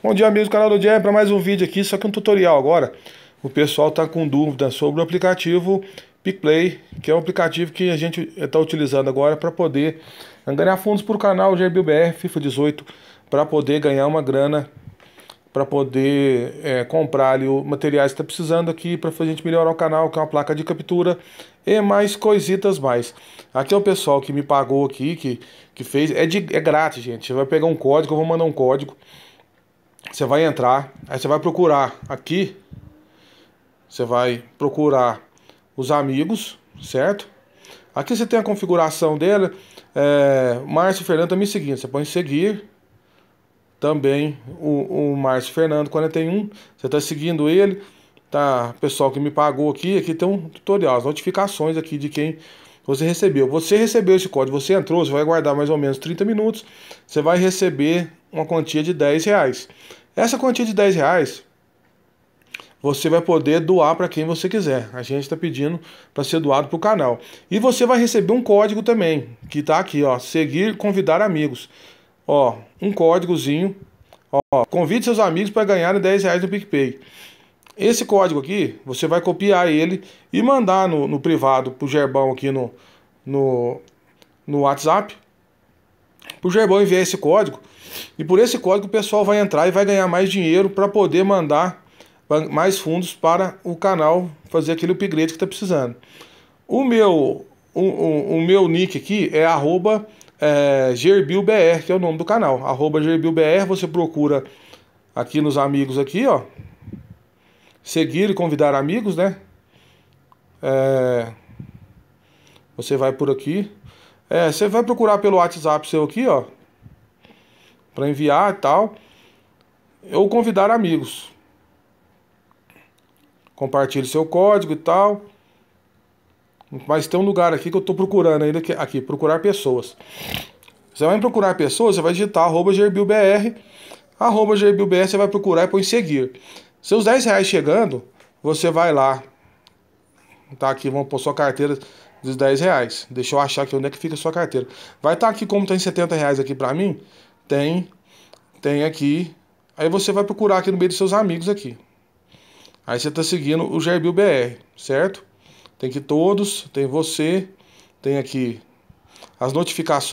Bom dia amigos do canal do Jam, para mais um vídeo aqui, só que um tutorial agora. O pessoal está com dúvida sobre o aplicativo PicPlay, que é um aplicativo que a gente está utilizando agora para poder ganhar fundos para o canal GBBR FIFA 18, para poder ganhar uma grana, para poder é, comprar ali o materiais que está precisando aqui, para a gente melhorar o canal, que é uma placa de captura e mais coisitas mais. Aqui é o pessoal que me pagou aqui, que, que fez, é, de, é grátis gente, você vai pegar um código, eu vou mandar um código você vai entrar, aí você vai procurar aqui, você vai procurar os amigos, certo? Aqui você tem a configuração dele, É, Márcio Fernando tá me seguindo. Você pode seguir também o, o Márcio Fernando 41. Você está seguindo ele. Tá, pessoal que me pagou aqui. Aqui tem um tutorial, as notificações aqui de quem você recebeu. Você recebeu esse código, você entrou, você vai guardar mais ou menos 30 minutos. Você vai receber uma quantia de 10 reais. Essa quantia de 10 reais você vai poder doar para quem você quiser. A gente está pedindo para ser doado para o canal. E você vai receber um código também, que está aqui, ó. Seguir, convidar amigos. Ó, um códigozinho. Ó, convide seus amigos para ganharem 10 reais no PicPay. Esse código aqui, você vai copiar ele e mandar no, no privado para o Gerbão aqui no, no, no WhatsApp para o Gerbão enviar esse código. E por esse código o pessoal vai entrar e vai ganhar mais dinheiro para poder mandar mais fundos para o canal fazer aquele upgrade que está precisando. O meu, o, o, o, meu nick aqui é arroba é, gerbilbr, que é o nome do canal. Arroba gerbilbr, você procura aqui nos amigos aqui, ó. Seguir e convidar amigos, né? É, você vai por aqui. É, você vai procurar pelo WhatsApp seu aqui, ó. Para enviar e tal. Ou convidar amigos. Compartilhe seu código e tal. Mas tem um lugar aqui que eu tô procurando ainda. Que, aqui, procurar pessoas. Você vai procurar pessoas, você vai digitar arroba gerbilbr. Arroba gerbilbr, você vai procurar e põe seguir. Seus 10 reais chegando, você vai lá. Tá aqui, vamos pôr sua carteira dos 10 reais. Deixa eu achar aqui onde é que fica a sua carteira. Vai estar tá aqui como tem 70 reais aqui para mim. Tem, tem aqui. Aí você vai procurar aqui no meio dos seus amigos aqui. Aí você está seguindo o Gerbil BR, certo? Tem que todos, tem você, tem aqui as notificações.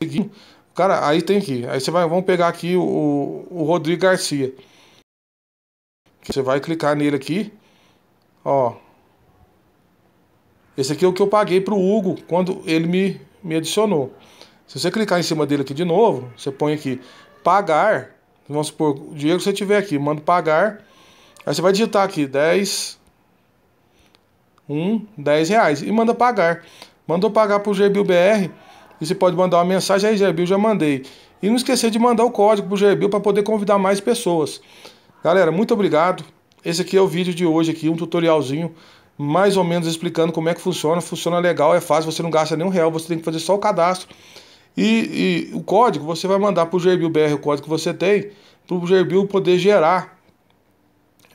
Seguindo. Cara, aí tem aqui. Aí você vai, vamos pegar aqui o, o Rodrigo Garcia. Você vai clicar nele aqui. Ó, esse aqui é o que eu paguei para o Hugo quando ele me, me adicionou. Se você clicar em cima dele aqui de novo, você põe aqui pagar. Vamos supor, o dinheiro que você tiver aqui, manda pagar. Aí você vai digitar aqui 10, 1, 10 reais e manda pagar. Mandou pagar para o Br. e você pode mandar uma mensagem aí, GBIL, já mandei. E não esquecer de mandar o código para o GBIL para poder convidar mais pessoas. Galera, muito obrigado. Esse aqui é o vídeo de hoje aqui, um tutorialzinho mais ou menos explicando como é que funciona. Funciona legal, é fácil, você não gasta nenhum real, você tem que fazer só o cadastro. E, e o código você vai mandar para o Gerbil BR, o código que você tem, para o Gerbil poder gerar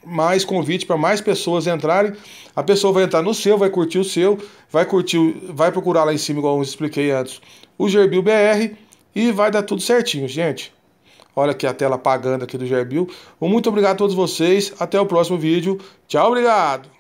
mais convite para mais pessoas entrarem. A pessoa vai entrar no seu, vai curtir o seu, vai curtir, vai procurar lá em cima, igual eu expliquei antes, o Gerbil BR e vai dar tudo certinho, gente. Olha aqui a tela apagando aqui do Gerbil. muito obrigado a todos vocês. Até o próximo vídeo. Tchau, obrigado.